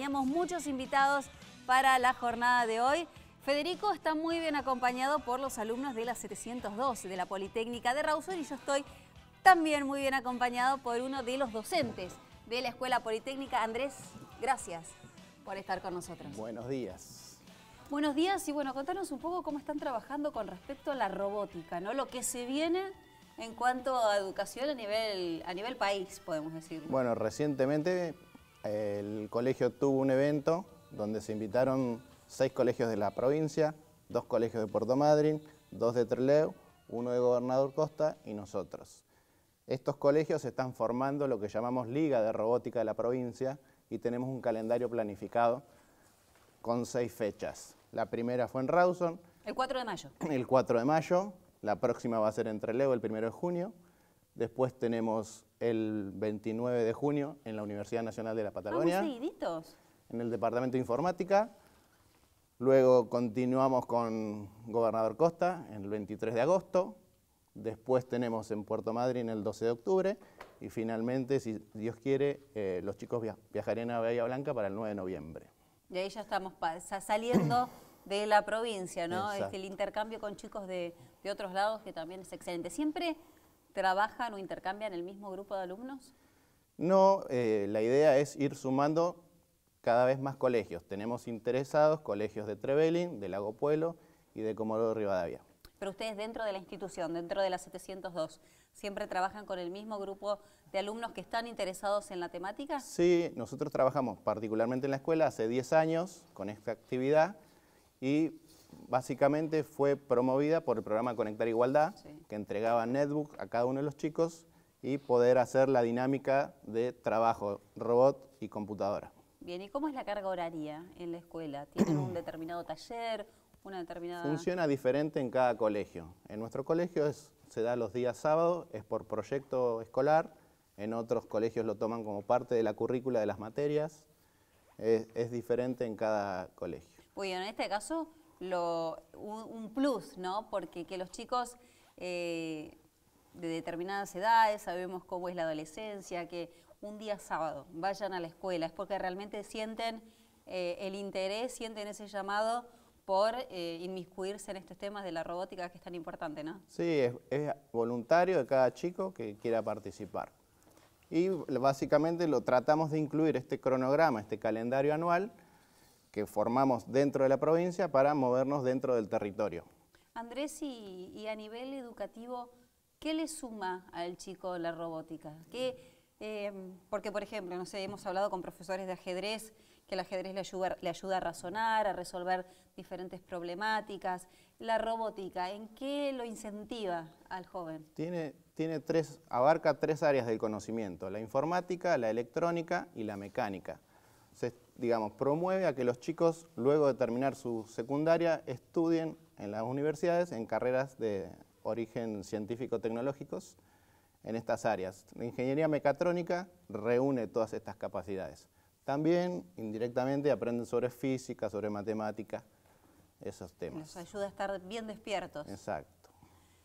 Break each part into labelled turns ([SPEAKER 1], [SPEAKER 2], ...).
[SPEAKER 1] Teníamos muchos invitados para la jornada de hoy. Federico está muy bien acompañado por los alumnos de la 712, de la Politécnica de Rawson y yo estoy también muy bien acompañado por uno de los docentes de la Escuela Politécnica. Andrés, gracias por estar con nosotros.
[SPEAKER 2] Buenos días.
[SPEAKER 1] Buenos días y bueno, contanos un poco cómo están trabajando con respecto a la robótica, ¿no? Lo que se viene en cuanto a educación a nivel, a nivel país, podemos decir.
[SPEAKER 2] Bueno, recientemente el colegio tuvo un evento donde se invitaron seis colegios de la provincia, dos colegios de Puerto Madryn, dos de Trelew, uno de Gobernador Costa y nosotros. Estos colegios están formando lo que llamamos Liga de Robótica de la provincia y tenemos un calendario planificado con seis fechas. La primera fue en Rawson. El 4 de mayo. El 4 de mayo. La próxima va a ser en Trelew el 1 de junio. Después tenemos el 29 de junio en la Universidad Nacional de la ah, Patagonia.
[SPEAKER 1] seguiditos?
[SPEAKER 2] En el Departamento de Informática. Luego continuamos con Gobernador Costa en el 23 de agosto. Después tenemos en Puerto en el 12 de octubre. Y finalmente, si Dios quiere, eh, los chicos viajarían a Bahía Blanca para el 9 de noviembre.
[SPEAKER 1] Y ahí ya estamos saliendo de la provincia, ¿no? Este, el intercambio con chicos de, de otros lados que también es excelente. Siempre trabajan o intercambian el mismo grupo de alumnos?
[SPEAKER 2] No, eh, la idea es ir sumando cada vez más colegios. Tenemos interesados colegios de Trevelin, de Lago Pueblo y de Comodoro Rivadavia.
[SPEAKER 1] Pero ustedes dentro de la institución, dentro de la 702, ¿siempre trabajan con el mismo grupo de alumnos que están interesados en la temática?
[SPEAKER 2] Sí, nosotros trabajamos particularmente en la escuela hace 10 años con esta actividad y básicamente fue promovida por el programa Conectar Igualdad, que entregaba netbook a cada uno de los chicos y poder hacer la dinámica de trabajo, robot y computadora.
[SPEAKER 1] Bien, ¿y cómo es la carga horaria en la escuela? ¿Tienen un determinado taller, una determinada...? Funciona
[SPEAKER 2] diferente en cada colegio. En nuestro colegio se da los días sábados, es por proyecto escolar, en otros colegios lo toman como parte de la currícula de las materias, es, diferente en cada colegio.
[SPEAKER 1] en este caso un, plus, ¿no? Porque que los chicos eh, de determinadas edades, sabemos cómo es la adolescencia, que un día sábado vayan a la escuela, es porque realmente sienten eh, el interés, sienten ese llamado por eh, inmiscuirse en estos temas de la robótica que es tan importante, ¿no?
[SPEAKER 2] Sí, es, es voluntario de cada chico que quiera participar. Y básicamente lo tratamos de incluir este cronograma, este calendario anual, que formamos dentro de la provincia para movernos dentro del territorio.
[SPEAKER 1] Andrés, y, a nivel educativo, ¿qué le suma al chico la robótica? Em, porque, por ejemplo, no sé, hemos hablado con profesores de ajedrez, que el ajedrez le ayuda, le ayuda a razonar, a resolver diferentes problemáticas. La robótica, ¿en qué lo incentiva al joven?
[SPEAKER 2] Tiene, tiene tres, abarca tres áreas del conocimiento, la informática, la electrónica y la mecánica se, digamos, promueve a que los chicos, luego de terminar su secundaria, estudien en las universidades en carreras de origen científico-tecnológicos en estas áreas. La ingeniería mecatrónica reúne todas estas capacidades. También, indirectamente, aprenden sobre física, sobre matemática, esos temas.
[SPEAKER 1] Nos ayuda a estar bien despiertos. Exacto.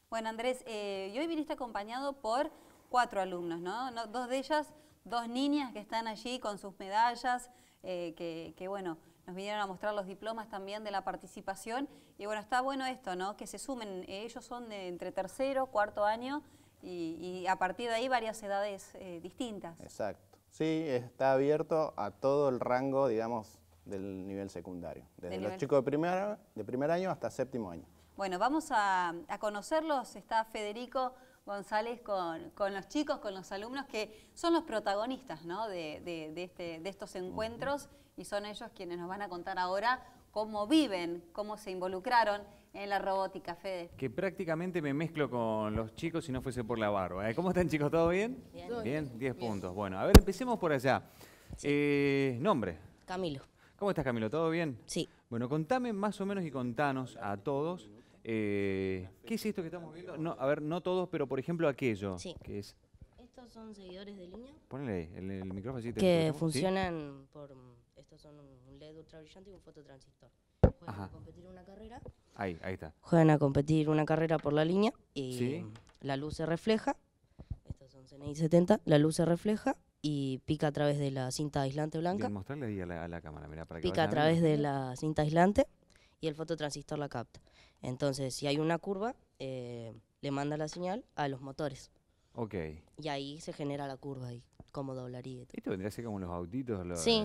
[SPEAKER 1] Bueno, Andrés, eh, hoy viniste acompañado por cuatro alumnos, ¿no? Dos de ellas, dos niñas que están allí con sus medallas, eh, que, bueno, nos vinieron a mostrar los diplomas también de la participación. Y bueno, está bueno esto, ¿no? Que se sumen, ellos son de entre tercero, cuarto año, y, a partir de ahí varias edades eh, distintas.
[SPEAKER 2] Exacto. Sí, está abierto a todo el rango, digamos, del nivel secundario, desde los chicos de primer, de primer año hasta séptimo año.
[SPEAKER 1] Bueno, vamos a conocerlos. Está Federico González con, con, los chicos, con los alumnos, que son los protagonistas este, de, estos encuentros y son ellos quienes nos van a contar ahora cómo viven, cómo se involucraron en la robótica, Fede.
[SPEAKER 3] Que prácticamente me mezclo con los chicos si no fuese por la barba. ¿eh? ¿Cómo están chicos? ¿Todo bien?
[SPEAKER 1] Bien. Bien,
[SPEAKER 3] 10 puntos. Bueno, a ver, empecemos por allá. Eh, nombre. Camilo. ¿Cómo estás Camilo? ¿Todo bien? Sí. Bueno, contame más o menos y contanos a todos eh, ¿Qué es esto que estamos viendo? No, a ver, no todos, pero por ejemplo aquello. Que estos
[SPEAKER 4] son seguidores de línea.
[SPEAKER 3] Ponle el, el micrófono. Así que funcionan
[SPEAKER 4] por... Estos son un LED ultra brillante y un fototransistor. Juegan a competir una carrera.
[SPEAKER 3] Ahí, ahí está.
[SPEAKER 4] Juegan a competir una carrera por la línea y la luz se refleja. Estos son CNI 70. La luz se refleja y pica a través de la cinta aislante blanca. a
[SPEAKER 3] a la
[SPEAKER 4] cámara, para que Pica a través de la cinta aislante y el fototransistor la capta. Entonces, si hay una curva, eh, le manda la señal a los motores. Ok. Y ahí se genera la curva y cómo doblaría. Esto vendría a ser como los autitos, sí.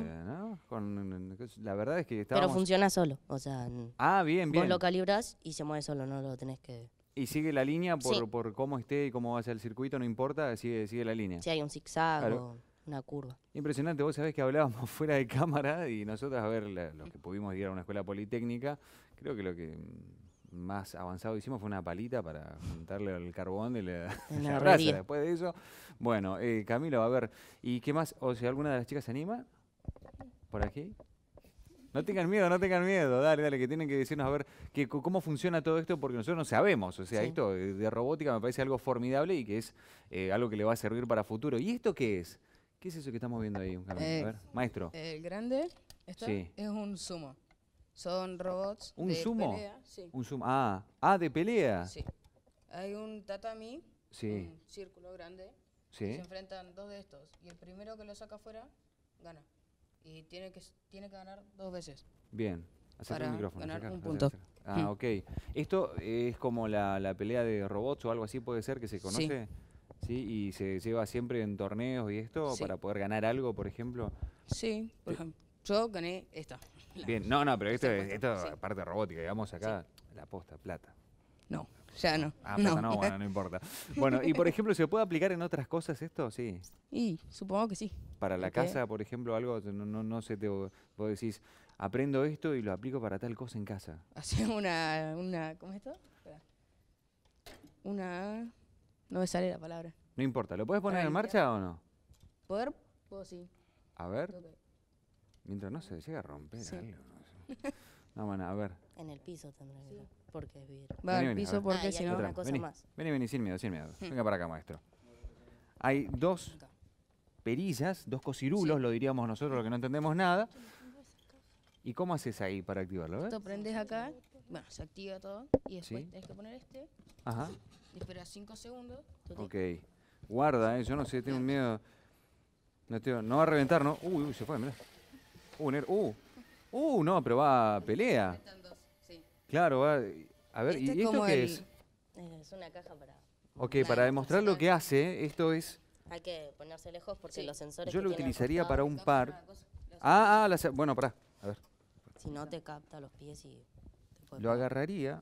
[SPEAKER 3] la verdad es que estábamos... Pero funciona solo, o sea... Ah, bien, bien. Vos lo
[SPEAKER 4] calibras y se mueve solo, no lo tenés que...
[SPEAKER 3] ¿Y sigue la línea por, por cómo esté y cómo va hacia el circuito? No importa, sigue, sigue la línea. Si hay un
[SPEAKER 4] zigzag o una curva.
[SPEAKER 3] Impresionante, vos sabés que hablábamos fuera de cámara y nosotros, a ver, los que pudimos ir a una escuela politécnica, creo que lo que más avanzado hicimos fue una palita para juntarle el carbón y la, Después de eso, bueno, eh, Camilo, a ver, ¿y qué más? O sea, ¿alguna de las chicas se anima? ¿Por aquí? No tengan miedo, no tengan miedo. Dale, dale, que tienen que decirnos a ver que, cómo funciona todo esto, porque nosotros no sabemos. O sea, esto de robótica me parece algo formidable y que es eh, algo que le va a servir para futuro. ¿Y esto qué es? ¿Qué es eso que estamos viendo ahí? Un a eh, ver, maestro.
[SPEAKER 5] El grande, esto es un sumo. Son robots de pelea. Sí. Un
[SPEAKER 3] sumo. Ah, ah, de pelea. Sí.
[SPEAKER 5] Hay un tatami, Sí. un círculo grande. Sí. se enfrentan dos de estos. Y el primero que lo saca afuera, gana. Y tiene que, tiene que ganar dos veces.
[SPEAKER 3] Bien. Acerca el Para micrófono. ganar un punto. Ah, ok. ¿Esto es como la, la pelea de robots o algo así puede ser que se conoce? Sí. ¿Y se lleva siempre en torneos y esto para poder ganar algo, por ejemplo?
[SPEAKER 5] Sí, por ejemplo. Yo gané esta. Bien,
[SPEAKER 3] no, no, pero esto, esto parte robótica, digamos acá, la posta, plata.
[SPEAKER 5] No, ya no. Ah,
[SPEAKER 3] no. bueno, no importa. Bueno, y por ejemplo, ¿se puede aplicar en otras cosas esto? Sí.
[SPEAKER 5] Y supongo que sí. Para la casa,
[SPEAKER 3] por ejemplo, algo, no, no, te, vos decís, aprendo esto y lo aplico para tal cosa en casa.
[SPEAKER 5] Así, una, una, ¿cómo es esto? Una, no me sale la palabra.
[SPEAKER 3] No importa, ¿lo puedes poner en marcha o no?
[SPEAKER 5] Poder, puedo sí.
[SPEAKER 3] A ver. Mientras no se llega a romper algo. No, a ver.
[SPEAKER 4] En el piso tendrá que porque es vidrio. Va al piso porque ah, si una cosa más.
[SPEAKER 3] Vení, vení, sin miedo, sin miedo. Venga para acá, maestro. Hay dos perillas, dos cocirulos, lo diríamos nosotros, lo que no entendemos nada. ¿Y cómo haces ahí para activarlo? Esto
[SPEAKER 5] prendes acá, bueno, se activa todo y después tenés que poner este. Ajá. Y esperas cinco segundos.
[SPEAKER 3] Ok. Guarda, ¿eh? yo no sé, tengo un miedo. No, no va a reventar, ¿no? Uy, uy, se fue, mirá. Uh, uh, uh, no, pero va a pelea. Claro, va, a ver, ¿y este esto qué es?
[SPEAKER 5] Es una caja para...
[SPEAKER 3] Ok, para demostrar lo que hace, esto es...
[SPEAKER 4] Hay que ponerse lejos porque los sensores... Yo lo utilizaría para un par...
[SPEAKER 3] Ah, ah, bueno, pará, a ver.
[SPEAKER 4] Si no te capta los pies y...
[SPEAKER 3] lo agarraría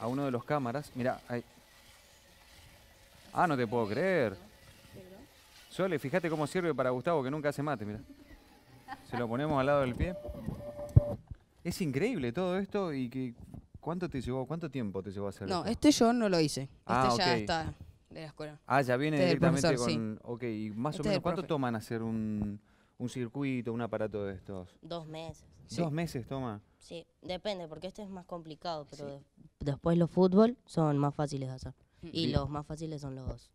[SPEAKER 3] a uno de los cámaras. Mira, ahí. Ah, no te puedo creer. Sole, fíjate cómo sirve para Gustavo que nunca hace mate, mira. Se lo ponemos al lado del pie. Es increíble todo esto y que ¿cuánto te llevó? ¿Cuánto tiempo te llevó a hacerlo? No, este
[SPEAKER 5] yo no lo hice. Este ah, ya está de la escuela.
[SPEAKER 3] Ah, ya viene este directamente con. Ok, y más o este menos cuánto toman hacer un, circuito, un
[SPEAKER 4] aparato de estos? Dos meses. ¿Dos meses toma? Sí, depende, porque este es más complicado, pero después los fútbol son más fáciles de hacer. Mm. Y los más fáciles son los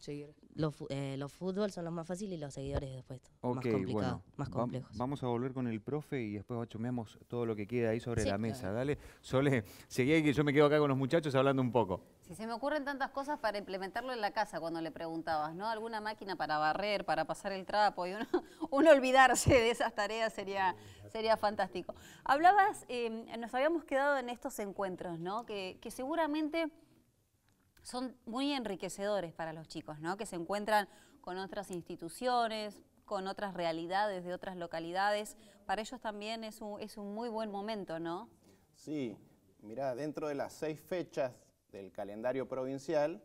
[SPEAKER 4] seguir los, eh, los fútbol son los más fáciles y los seguidores después. más complicados, más complejos.
[SPEAKER 3] vamos a volver con el profe y después achomeamos todo lo que queda ahí sobre la mesa. Dale, Sole, seguí que yo me quedo acá con los muchachos hablando un poco.
[SPEAKER 1] Si se me ocurren tantas cosas para implementarlo en la casa cuando le preguntabas, ¿no? Alguna máquina para barrer, para pasar el trapo y uno, olvidarse de esas tareas sería, sería fantástico. Hablabas, eh, nos habíamos quedado en estos encuentros, ¿no? que, que seguramente son muy enriquecedores para los chicos, ¿no? Que se encuentran con otras instituciones, con otras realidades de otras localidades. Para ellos también es un, muy buen momento, ¿no?
[SPEAKER 2] Sí, Mirá, dentro de las seis fechas del calendario provincial,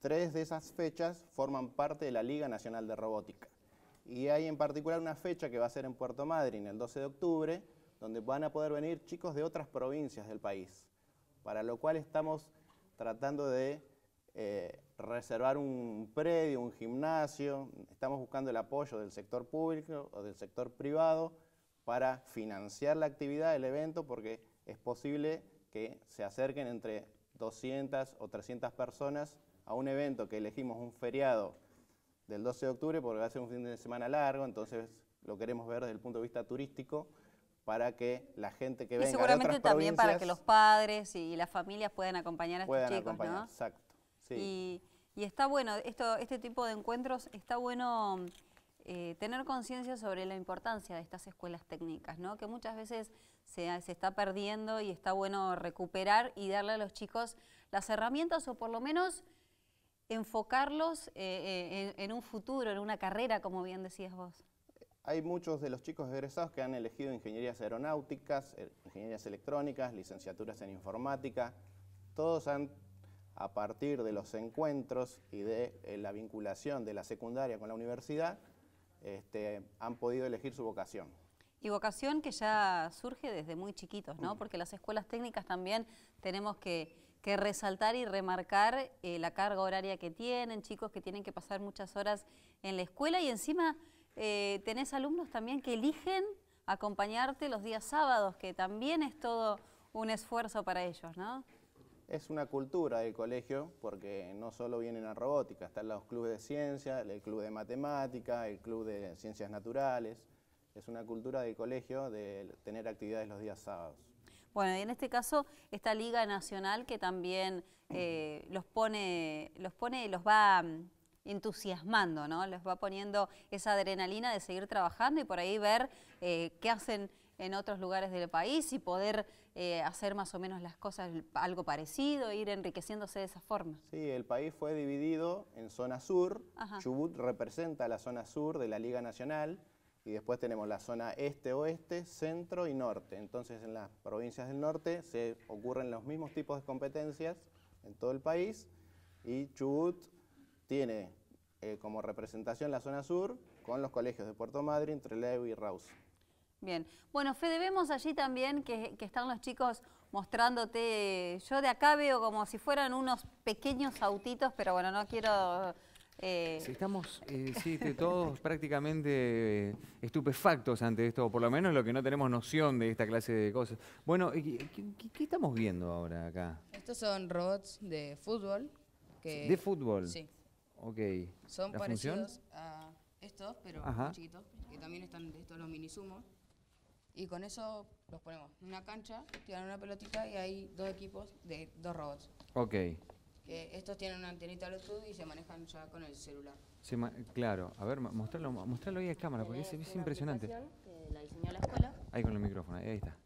[SPEAKER 2] tres de esas fechas forman parte de la Liga Nacional de Robótica. Y hay en particular una fecha que va a ser en Puerto Madryn, el 12 de octubre, donde van a poder venir chicos de otras provincias del país, para lo cual estamos tratando de eh, reservar un predio, un gimnasio. Estamos buscando el apoyo del sector público o del sector privado para financiar la actividad, del evento, porque es posible que se acerquen entre 200 o 300 personas a un evento que elegimos un feriado del 12 de octubre porque va a ser un fin de semana largo, entonces lo queremos ver desde el punto de vista turístico para que la gente que venga seguramente también para que los
[SPEAKER 1] padres y las familias puedan acompañar a estos chicos, ¿no?
[SPEAKER 2] Exacto. Y,
[SPEAKER 1] está bueno, esto, este tipo de encuentros está bueno mm, eh, tener conciencia sobre la importancia de estas escuelas técnicas, ¿no? que muchas veces se, está perdiendo y está bueno recuperar y darle a los chicos las herramientas o por lo menos enfocarlos eh, eh, en, en, un futuro, en una carrera, como bien decías vos?
[SPEAKER 2] Hay muchos de los chicos egresados que han elegido ingenierías aeronáuticas, ingenierías electrónicas, licenciaturas en informática. Todos han a partir de los encuentros y de eh, la vinculación de la secundaria con la universidad, este, han podido elegir su vocación.
[SPEAKER 1] Y vocación que ya surge desde muy chiquitos, ¿no? Porque las escuelas técnicas también tenemos que, resaltar y remarcar eh, la carga horaria que tienen, chicos que tienen que pasar muchas horas en la escuela y encima eh, tenés alumnos también que eligen acompañarte los días sábados, que también es todo un esfuerzo para ellos, ¿no?
[SPEAKER 2] es una cultura del colegio, porque no solo vienen a robótica, están los clubes de ciencia, el club de matemática, el club de ciencias naturales. Es una cultura del colegio de tener actividades los días sábados.
[SPEAKER 1] Bueno, y en este caso, esta Liga Nacional que también eh, los pone, los pone, los va mm, entusiasmando, ¿no? Les va poniendo esa adrenalina de seguir trabajando y por ahí ver eh, qué hacen en otros lugares del país y poder eh, hacer más o menos las cosas algo parecido, ir enriqueciéndose de esa forma.
[SPEAKER 2] Sí, el país fue dividido en zona sur, Chubut representa la zona sur de la Liga Nacional, y después tenemos la zona este, oeste, centro y norte. Entonces en las provincias del norte se ocurren los mismos tipos de competencias en todo el país y Chubut tiene eh, como representación la zona sur con los colegios de Puerto Madryn, Trelew y Raus.
[SPEAKER 1] Bien. Bueno, Fede, vemos allí también que, están los chicos mostrándote. Yo de acá veo como si fueran unos pequeños autitos, pero bueno, no quiero... Eh,
[SPEAKER 3] estamos eh, este, todos prácticamente eh, estupefactos ante esto, por lo menos lo que no tenemos noción de esta clase de cosas. Bueno, ¿qué, estamos viendo ahora acá?
[SPEAKER 5] Estos son robots de fútbol. ¿De fútbol? Sí. Ok. Son parecidos a estos, pero chiquitos, que también están estos los minisumos y con eso los ponemos en una cancha, tiran una pelotita y hay dos equipos de dos robots. Ok. Que estos tienen una antenita Bluetooth y se manejan ya con el celular.
[SPEAKER 3] claro, a ver, mostralo, mostralo ahí a cámara porque es, es impresionante.
[SPEAKER 5] Que
[SPEAKER 3] la diseñó la escuela. Ahí con el
[SPEAKER 4] micrófono, ahí está.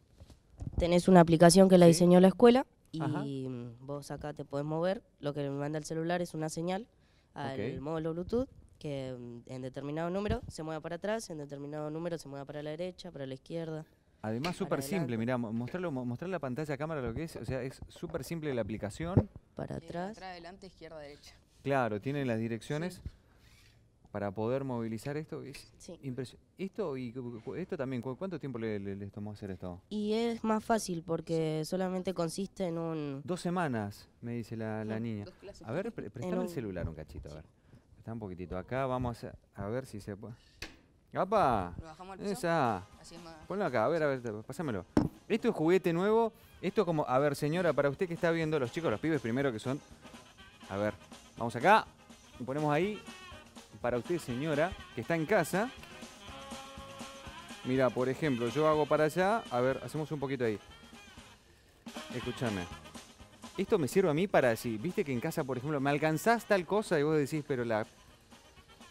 [SPEAKER 4] Tenés una aplicación que la diseñó la escuela y vos acá te podés mover. Lo que me manda el celular es una señal al módulo Bluetooth que mm, en determinado número se mueva para atrás, en determinado número se mueva para la derecha, para la izquierda.
[SPEAKER 3] Además, súper simple, mirá, mostrarlo, mostrar la pantalla a cámara lo que es, o sea, es súper simple la aplicación. Para atrás.
[SPEAKER 5] Para adelante, izquierda, derecha.
[SPEAKER 3] Claro, tiene las direcciones. para poder movilizar esto sí. Esto y esto también, ¿cuánto tiempo le, les tomó hacer esto?
[SPEAKER 4] Y es más fácil porque solamente consiste en un...
[SPEAKER 3] Dos semanas, me dice la, niña. A ver, pre el celular un cachito, a ver. Está un poquitito. Acá vamos a, ver si se puede. ¡Apa! ¿Lo bajamos al piso? Esa. Así Ponlo acá, a ver, a ver, pásamelo. Esto es juguete nuevo. Esto como, a ver, señora, para usted que está viendo, los chicos, los pibes primero que son. A ver, vamos acá. ponemos ahí. Para usted, señora, que está en casa. Mira, por ejemplo, yo hago para allá. A ver, hacemos un poquito ahí. Escúchame esto me sirve a mí para decir, viste que en casa, por ejemplo, me alcanzás tal cosa y vos decís, pero la...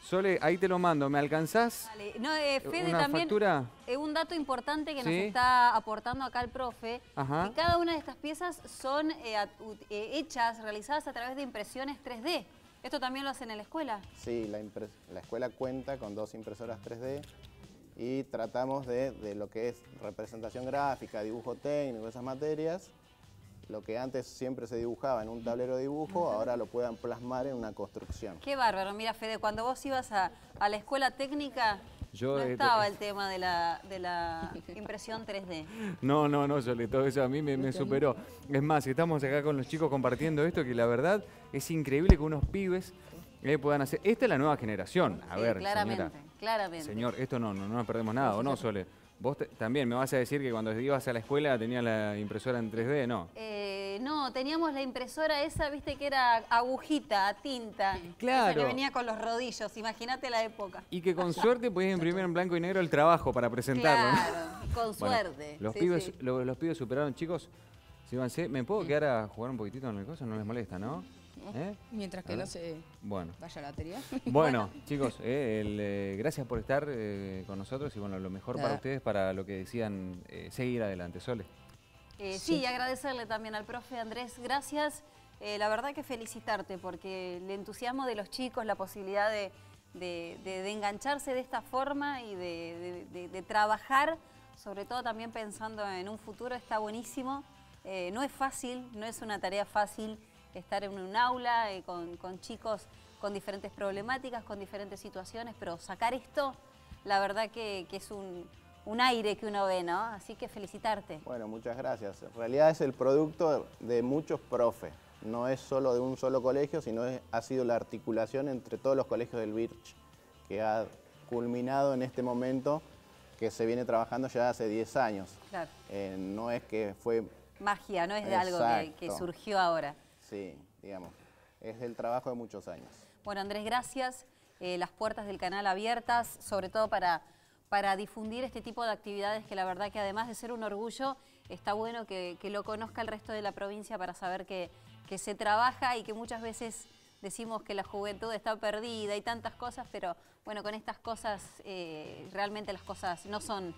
[SPEAKER 3] Sole, ahí te lo mando, ¿me alcanzás?
[SPEAKER 1] Vale, No, eh, Fede, también, factura? Eh, un dato importante que nos está aportando acá el profe, y cada una de estas piezas son eh, hechas, realizadas a través de impresiones 3D. ¿Esto también lo hacen en la escuela?
[SPEAKER 2] Sí, la, escuela cuenta con dos impresoras 3D y tratamos de, de, lo que es representación gráfica, dibujo técnico, esas materias, lo que antes siempre se dibujaba en un tablero de dibujo, ahora lo puedan plasmar en una construcción.
[SPEAKER 1] Qué bárbaro. Mira, Fede, cuando vos ibas a, la escuela técnica,
[SPEAKER 2] no este, estaba el
[SPEAKER 1] tema de la, impresión 3D.
[SPEAKER 3] No, no, no, Sole todo eso a mí me, superó. Es más, estamos acá con los chicos compartiendo esto, que la verdad es increíble que unos pibes eh, puedan hacer... Esta es la nueva generación. A ver, claramente,
[SPEAKER 1] claramente. Señor,
[SPEAKER 3] esto no, no, no nos perdemos nada, ¿o no, Sole? Vos también me vas a decir que cuando ibas a la escuela tenías la impresora en 3D, ¿no?
[SPEAKER 1] Eh, no, teníamos la impresora esa, viste, que era agujita, a tinta. Claro. que venía con los rodillos, imagínate la época.
[SPEAKER 3] Y que con suerte podías imprimir en blanco y negro el trabajo para presentarlo.
[SPEAKER 5] Claro, con
[SPEAKER 1] suerte. los, pibes,
[SPEAKER 3] Los, superaron, chicos, si van, ¿me puedo quedar a jugar un poquitito en el coso? No les molesta, ¿no? ¿Eh? Mientras que no se bueno.
[SPEAKER 5] vaya la batería.
[SPEAKER 1] Bueno,
[SPEAKER 3] chicos, eh, eh, gracias por estar con nosotros y bueno, lo mejor para ah. ustedes, para lo que decían, seguir adelante. Sole.
[SPEAKER 1] Sí. y agradecerle también al profe Andrés, gracias. la verdad que felicitarte porque el entusiasmo de los chicos, la posibilidad de, engancharse de esta forma y de trabajar, sobre todo también pensando en un futuro, está buenísimo. no es fácil, no es una tarea fácil estar en un aula eh, con, chicos con diferentes problemáticas, con diferentes situaciones, pero sacar esto, la verdad que, es un, aire que uno ve, ¿no? Así que felicitarte.
[SPEAKER 2] Bueno, muchas gracias. En realidad es el producto de muchos profes, no es solo de un solo colegio, sino ha sido la articulación entre todos los colegios del Birch, que ha culminado en este momento que se viene trabajando ya hace 10 años. Claro. Eh, no es que fue...
[SPEAKER 1] Magia, no es de algo que surgió ahora.
[SPEAKER 2] Sí, digamos, es el trabajo de muchos años.
[SPEAKER 1] Bueno, Andrés, gracias. Eh, las puertas del canal abiertas, sobre todo para, para difundir este tipo de actividades que la verdad que además de ser un orgullo, está bueno que, lo conozca el resto de la provincia para saber que, se trabaja y que muchas veces decimos que la juventud está perdida y tantas cosas, pero bueno, con estas cosas eh, realmente las cosas no son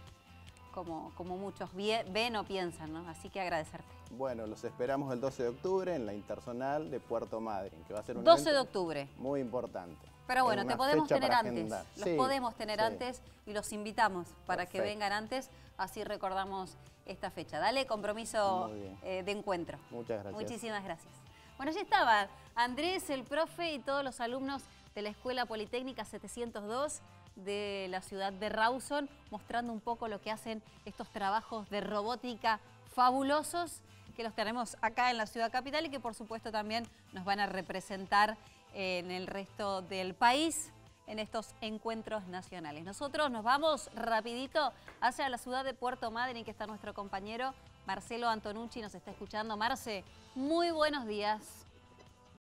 [SPEAKER 1] como, como muchos ven o piensan, ¿no? Así que agradecerte.
[SPEAKER 2] Bueno, los esperamos el 12 de octubre en la Intersonal de Puerto Madryn, que va a ser un 12 de octubre. Muy importante. Pero bueno, te podemos tener antes, los podemos tener antes
[SPEAKER 1] y los invitamos para que vengan antes, así recordamos esta fecha. Dale compromiso eh, de encuentro.
[SPEAKER 2] Muchas gracias. Muchísimas
[SPEAKER 1] gracias. Bueno, ya estaba Andrés, el profe y todos los alumnos de la Escuela Politécnica 702 de la ciudad de Rawson, mostrando un poco lo que hacen estos trabajos de robótica fabulosos que los tenemos acá en la ciudad capital y que por supuesto también nos van a representar en el resto del país en estos encuentros nacionales. Nosotros nos vamos rapidito hacia la ciudad de Puerto Madryn, que está nuestro compañero Marcelo Antonucci, nos está escuchando. Marce, muy buenos días.